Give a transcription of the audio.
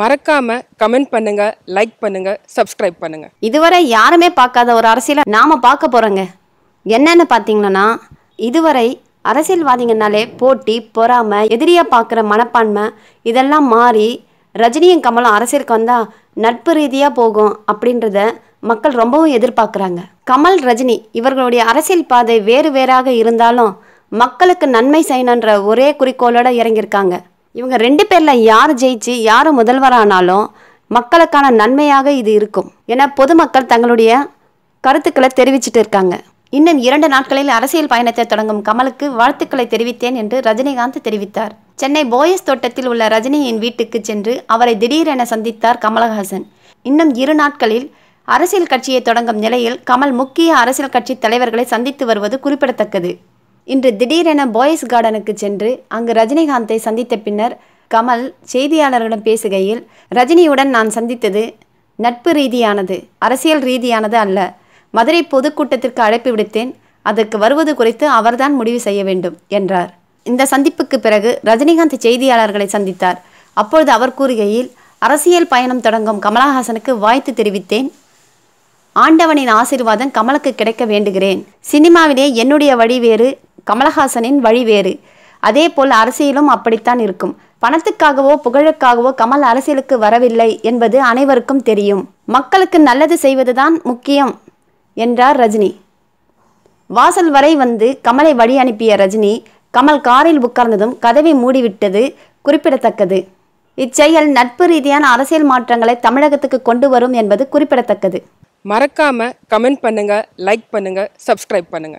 மறக்காம கமெண்ட் பண்ணுங்க லைக் பண்ணுங்க சப்ஸ்கிரைப் பண்ணுங்க இதுவரை யாருமே பார்க்காத ஒரு அரசியலை நாம பார்க்க போறோங்க என்னன்னு பார்த்தீங்கன்னா இதுவரை அரசியல்வாதிங்கனாலே போட்டி பொறாமை எதிரியாக பார்க்குற மனப்பான்மை இதெல்லாம் மாறி ரஜினியும் கமலும் அரசியலுக்கு வந்தால் நட்பு ரீதியாக போகும் அப்படின்றத மக்கள் ரொம்பவும் எதிர்பார்க்குறாங்க கமல் ரஜினி இவர்களுடைய அரசியல் பாதை வேறு வேறாக இருந்தாலும் மக்களுக்கு நன்மை செய்யணுன்ற ஒரே குறிக்கோளோடு இறங்கியிருக்காங்க இவங்க ரெண்டு பேரில் யார் ஜெயிச்சு யார் முதல்வரானாலும் மக்களுக்கான நன்மையாக இது இருக்கும் என பொதுமக்கள் தங்களுடைய கருத்துக்களை தெரிவிச்சிட்டு இருக்காங்க இன்னும் இரண்டு நாட்களில் அரசியல் பயணத்தை தொடங்கும் கமலுக்கு வாழ்த்துக்களை தெரிவித்தேன் என்று ரஜினிகாந்த் தெரிவித்தார் சென்னை போயஸ் தோட்டத்தில் உள்ள ரஜினியின் வீட்டுக்கு சென்று அவரை திடீரென சந்தித்தார் கமலஹாசன் இன்னும் இரு நாட்களில் அரசியல் கட்சியை தொடங்கும் நிலையில் கமல் முக்கிய அரசியல் கட்சி தலைவர்களை சந்தித்து வருவது குறிப்பிடத்தக்கது இன்று திடீரென பாய்ஸ் கார்டனுக்கு சென்று அங்கு ரஜினிகாந்தை சந்தித்த பின்னர் கமல் செய்தியாளர்களிடம் பேசுகையில் ரஜினியுடன் நான் சந்தித்தது நட்பு ரீதியானது அரசியல் ரீதியானது அல்ல மதுரை பொதுக்கூட்டத்திற்கு அழைப்பு விடுத்தேன் அதற்கு வருவது குறித்து அவர்தான் முடிவு செய்ய வேண்டும் என்றார் இந்த சந்திப்புக்கு பிறகு ரஜினிகாந்த் செய்தியாளர்களை சந்தித்தார் அப்பொழுது அவர் கூறுகையில் அரசியல் பயணம் தொடங்கும் கமலஹாசனுக்கு வாய்த்து தெரிவித்தேன் ஆண்டவனின் ஆசிர்வாதம் கமலுக்கு கிடைக்க வேண்டுகிறேன் சினிமாவிலே என்னுடைய வழி வேறு கமலஹாசனின் வழி வேறு அதே போல் அரசியலும் அப்படித்தான் இருக்கும் பணத்துக்காகவோ புகழுக்காகவோ கமல் அரசியலுக்கு வரவில்லை என்பது அனைவருக்கும் தெரியும் மக்களுக்கு நல்லது செய்வதுதான் முக்கியம் என்றார் ரஜினி வாசல் வரை வந்து கமலை வழி அனுப்பிய ரஜினி கமல் காரில் உட்கார்ந்ததும் கதவை மூடிவிட்டது குறிப்பிடத்தக்கது இச்செயல் நட்பு ரீதியான அரசியல் மாற்றங்களை தமிழகத்துக்கு கொண்டு வரும் என்பது குறிப்பிடத்தக்கது மறக்காம கமெண்ட் பண்ணுங்க லைக் பண்ணுங்க சப்ஸ்கிரைப் பண்ணுங்க